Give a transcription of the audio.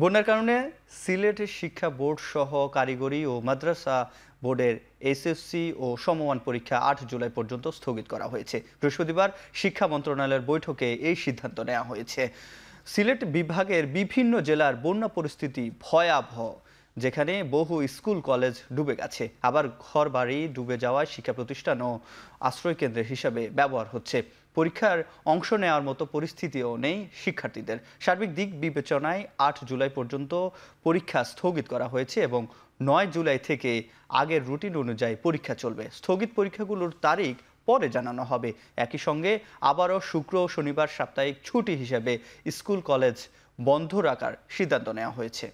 বন্যার কারণে সিলেটের শিক্ষা বোর্ড সহ কারিগরি ও মাদ্রাসা বোর্ডের এসএসসি ও সমমান পরীক্ষা আট জুলাই পর্যন্ত স্থগিত করা হয়েছে বৃহস্পতিবার শিক্ষা মন্ত্রণালয়ের বৈঠকে এই সিদ্ধান্ত নেওয়া হয়েছে সিলেট বিভাগের বিভিন্ন জেলার বন্যা পরিস্থিতি ভয়াবহ যেখানে বহু স্কুল কলেজ ডুবে গেছে আবার ঘর বাড়ি ডুবে যাওয়ায় শিক্ষা প্রতিষ্ঠান ও আশ্রয়কেন্দ্র হিসাবে ব্যবহার হচ্ছে পরীক্ষার অংশ নেওয়ার মতো পরিস্থিতিও নেই শিক্ষার্থীদের সার্বিক দিক বিবেচনায় আট জুলাই পর্যন্ত পরীক্ষা স্থগিত করা হয়েছে এবং নয় জুলাই থেকে আগের রুটিন অনুযায়ী পরীক্ষা চলবে স্থগিত পরীক্ষাগুলোর তারিখ পরে জানানো হবে একই সঙ্গে আবারও শুক্র ও শনিবার সাপ্তাহিক ছুটি হিসেবে স্কুল কলেজ বন্ধ রাখার সিদ্ধান্ত নেওয়া হয়েছে